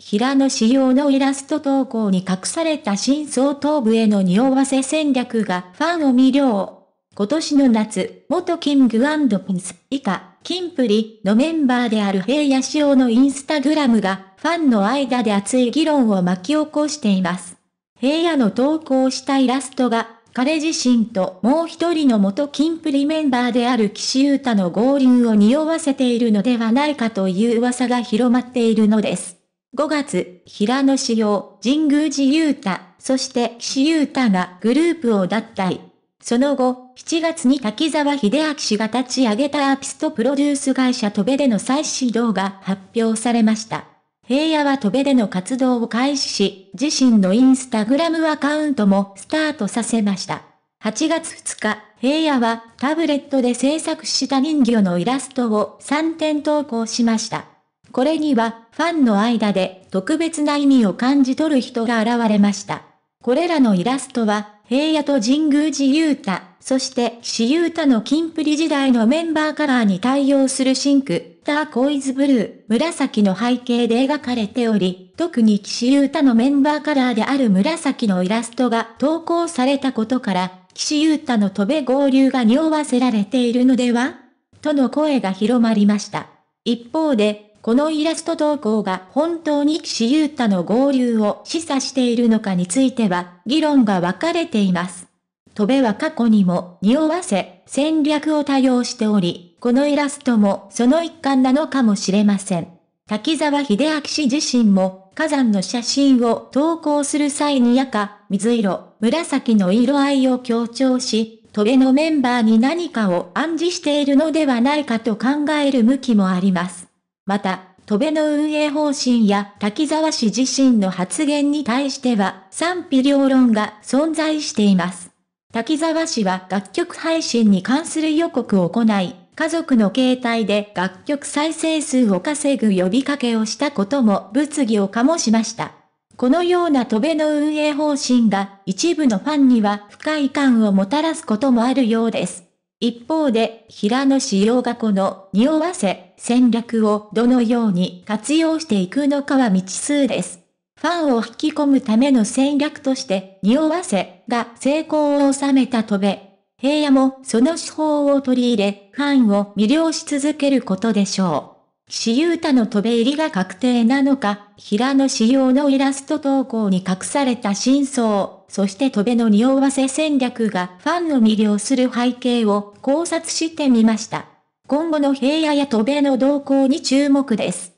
平野仕様のイラスト投稿に隠された真相頭部への匂わせ戦略がファンを魅了。今年の夏、元キングピンス以下、キンプリのメンバーである平野仕様のインスタグラムがファンの間で熱い議論を巻き起こしています。平野の投稿したイラストが、彼自身ともう一人の元キンプリメンバーである岸優太の合流を匂わせているのではないかという噂が広まっているのです。5月、平野志耀、神宮寺勇太、そして岸優太がグループを脱退。その後、7月に滝沢秀明氏が立ち上げたアーティストプロデュース会社トベでの再始動が発表されました。平野はトベでの活動を開始し、自身のインスタグラムアカウントもスタートさせました。8月2日、平野はタブレットで制作した人魚のイラストを3点投稿しました。これには、ファンの間で特別な意味を感じ取る人が現れました。これらのイラストは、平野と神宮寺雄太、そして岸優太の金プリ時代のメンバーカラーに対応するシンク、ターコイズブルー、紫の背景で描かれており、特に岸優太のメンバーカラーである紫のイラストが投稿されたことから、岸優太の飛べ合流が匂わせられているのではとの声が広まりました。一方で、このイラスト投稿が本当に岸優太の合流を示唆しているのかについては、議論が分かれています。戸部は過去にも匂わせ、戦略を多用しており、このイラストもその一環なのかもしれません。滝沢秀明氏自身も火山の写真を投稿する際に赤、水色、紫の色合いを強調し、トゲのメンバーに何かを暗示しているのではないかと考える向きもあります。また、戸部の運営方針や滝沢氏自身の発言に対しては賛否両論が存在しています。滝沢氏は楽曲配信に関する予告を行い、家族の携帯で楽曲再生数を稼ぐ呼びかけをしたことも物議を醸しました。このような戸部の運営方針が一部のファンには不快感をもたらすこともあるようです。一方で、平野紫耀がこの匂わせ戦略をどのように活用していくのかは未知数です。ファンを引き込むための戦略として、匂わせが成功を収めた戸部。平野もその手法を取り入れ、ファンを魅了し続けることでしょう。岸優太の戸部入りが確定なのか、平野紫耀のイラスト投稿に隠された真相。そして戸べの匂わせ戦略がファンを魅了する背景を考察してみました。今後の平野や戸べの動向に注目です。